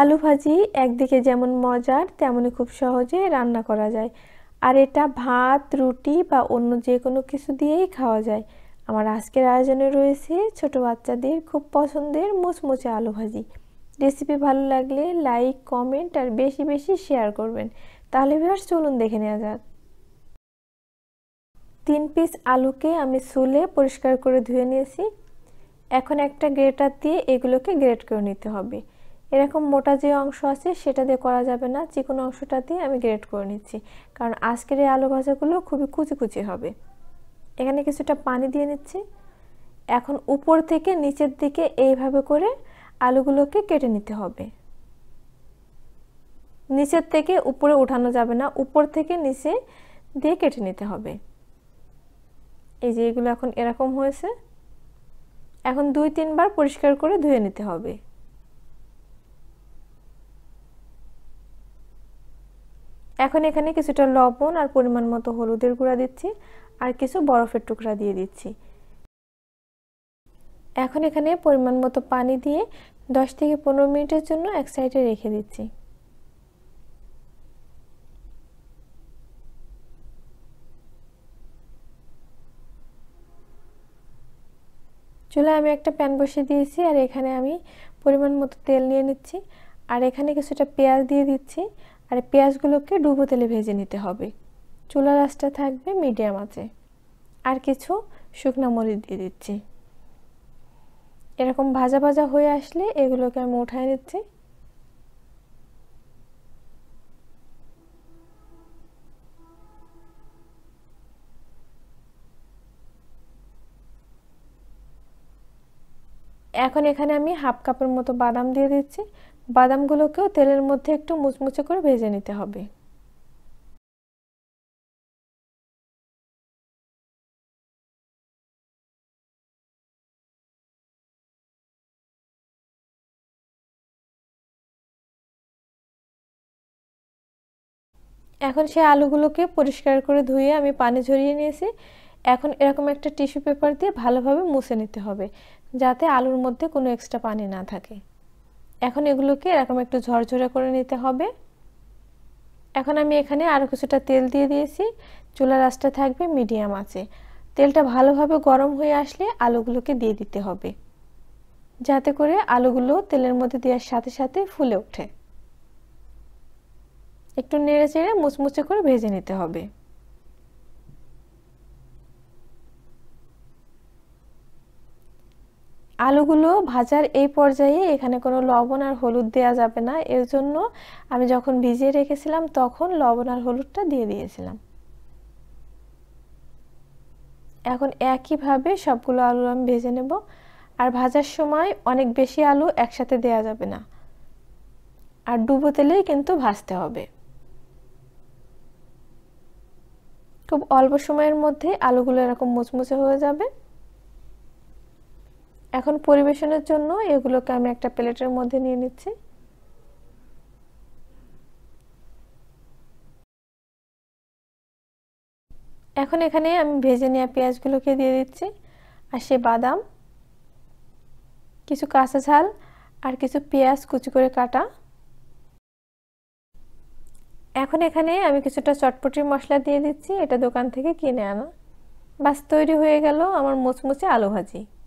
আলু ভাজি একদিকে যেমন মজার তেমনই খুব সহজে রান্না করা যায় আর এটা ভাত রুটি বা অন্য যে কোনো কিছু দিয়েই খাওয়া যায় আমার আজকের আয়োজনে রয়েছে ছোট বাচ্চাদের খুব পছন্দের মুচমুচে আলু ভাজি রেসিপি ভালো লাগলে লাইক কমেন্ট আর বেশি বেশি শেয়ার করবেন তাহলে ভিউয়ার্স চলুন দেখে নেওয়া যাক তিন পিস আলুকে আমি সুলে পরিষ্কার করে ধুয়ে নিয়েছি এখন একটা গ্রেটার দিয়ে এগুলোকে গ্রেট করে নিতে হবে এরকম মোটা যে অংশ আছে সেটা দিয়ে করা যাবে না চিকন অংশটা দিয়ে আমি গ্রেড করে নিচ্ছি কারণ আজকের এই আলু ভাজাগুলো খুবই কুচি কুচি হবে এখানে কিছুটা পানি দিয়ে নিচ্ছি এখন উপর থেকে নিচের দিকে এইভাবে করে আলুগুলোকে কেটে নিতে হবে নিচের থেকে উপরে উঠানো যাবে না উপর থেকে নিচে দিয়ে কেটে নিতে হবে এই যে এগুলো এখন এরকম হয়েছে এখন দুই তিনবার পরিষ্কার করে ধুয়ে নিতে হবে এখন এখানে কিছুটা লবণ আর পরিমাণ মতো হলুদের গুঁড়া দিচ্ছি আর কিছু বরফের টুকরা দিয়ে দিচ্ছি এখন এখানে পরিমাণ মতো পানি দিয়ে দশ থেকে পনেরো মিনিটের জন্য এক সাইডে রেখে দিচ্ছি চুলে আমি একটা প্যান বসিয়ে দিয়েছি আর এখানে আমি পরিমাণ মতো তেল নিয়ে নিচ্ছি আর এখানে কিছুটা পেঁয়াজ দিয়ে দিচ্ছি আর পেঁয়াজগুলোকে ডুবো তেলে ভেজে নিতে হবে চুলার আঁচটা থাকবে মিডিয়াম আঁচে আর কিছু শুকনা মরিচ দিয়ে দিচ্ছি এরকম ভাজা ভাজা হয়ে আসলে এগুলোকে আমি উঠায় নিচ্ছি এখন এখানে আমি হাফ কাপের মতো বাদাম দিয়ে দিচ্ছি বাদামগুলোকেও তেলের মধ্যে একটু মুচমুচে করে ভেজে নিতে হবে এখন সেই আলুগুলোকে পরিষ্কার করে ধুয়ে আমি পানি ঝরিয়ে নিয়েছি এখন এরকম একটা টিস্যু পেপার দিয়ে ভালোভাবে মুছে নিতে হবে যাতে আলুর মধ্যে কোনো এক্সট্রা পানি না থাকে এখন এগুলোকে এরকম একটু ঝরঝরে করে নিতে হবে এখন আমি এখানে আরও কিছুটা তেল দিয়ে দিয়েছি চুলার আঁচটা থাকবে মিডিয়াম আছে তেলটা ভালোভাবে গরম হয়ে আসলে আলুগুলোকে দিয়ে দিতে হবে যাতে করে আলুগুলো তেলের মধ্যে দেওয়ার সাথে সাথে ফুলে ওঠে একটু নেড়ে চেড়ে মুচমুচে করে ভেজে নিতে হবে আলুগুলো ভাজার এই পর্যায়ে এখানে কোনো লবণ আর হলুদ দেওয়া যাবে না এর জন্য আমি যখন ভিজিয়ে রেখেছিলাম তখন লবণ আর হলুদটা দিয়ে দিয়েছিলাম এখন একইভাবে সবগুলো আলু আমি ভেজে নেব আর ভাজার সময় অনেক বেশি আলু একসাথে দেয়া যাবে না আর ডুবো তেলেই কিন্তু ভাজতে হবে খুব অল্প সময়ের মধ্যে আলুগুলো এরকম মুচমুচে হয়ে যাবে এখন পরিবেশনের জন্য এগুলোকে আমি একটা প্লেটের মধ্যে নিয়ে নিচ্ছি এখন এখানে আমি ভেজে নেওয়া পেঁয়াজগুলোকে দিয়ে দিচ্ছি আর সে বাদাম কিছু কাঁচা ঝাল আর কিছু পেঁয়াজ কুচি করে কাটা এখন এখানে আমি কিছুটা চটপটির মশলা দিয়ে দিচ্ছি এটা দোকান থেকে কিনে আনা বাস তৈরি হয়ে গেল আমার মুচমুচে আলু ভাজি